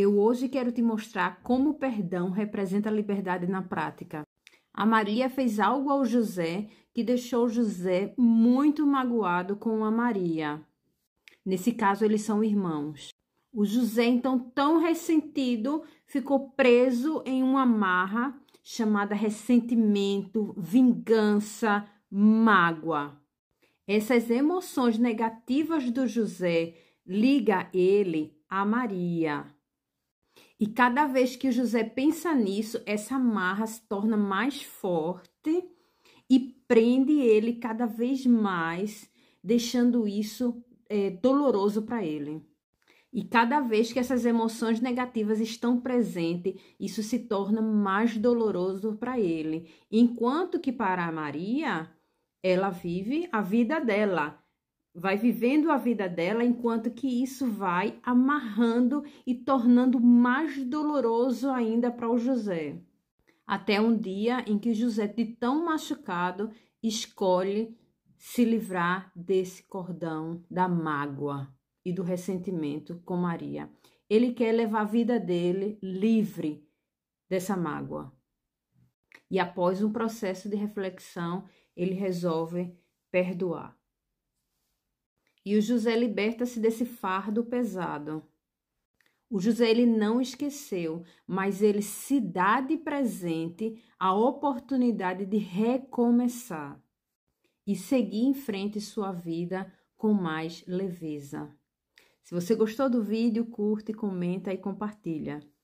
Eu hoje quero te mostrar como o perdão representa a liberdade na prática. A Maria fez algo ao José que deixou José muito magoado com a Maria. Nesse caso, eles são irmãos. O José, então tão ressentido, ficou preso em uma amarra chamada ressentimento, vingança, mágoa. Essas emoções negativas do José liga ele a Maria. E cada vez que o José pensa nisso, essa amarra se torna mais forte e prende ele cada vez mais, deixando isso é, doloroso para ele. E cada vez que essas emoções negativas estão presentes, isso se torna mais doloroso para ele. Enquanto que para a Maria, ela vive a vida dela vai vivendo a vida dela, enquanto que isso vai amarrando e tornando mais doloroso ainda para o José. Até um dia em que José, de tão machucado, escolhe se livrar desse cordão da mágoa e do ressentimento com Maria. Ele quer levar a vida dele livre dessa mágoa. E após um processo de reflexão, ele resolve perdoar. E o José liberta-se desse fardo pesado. O José ele não esqueceu, mas ele se dá de presente a oportunidade de recomeçar e seguir em frente sua vida com mais leveza. Se você gostou do vídeo, curte, comenta e compartilha.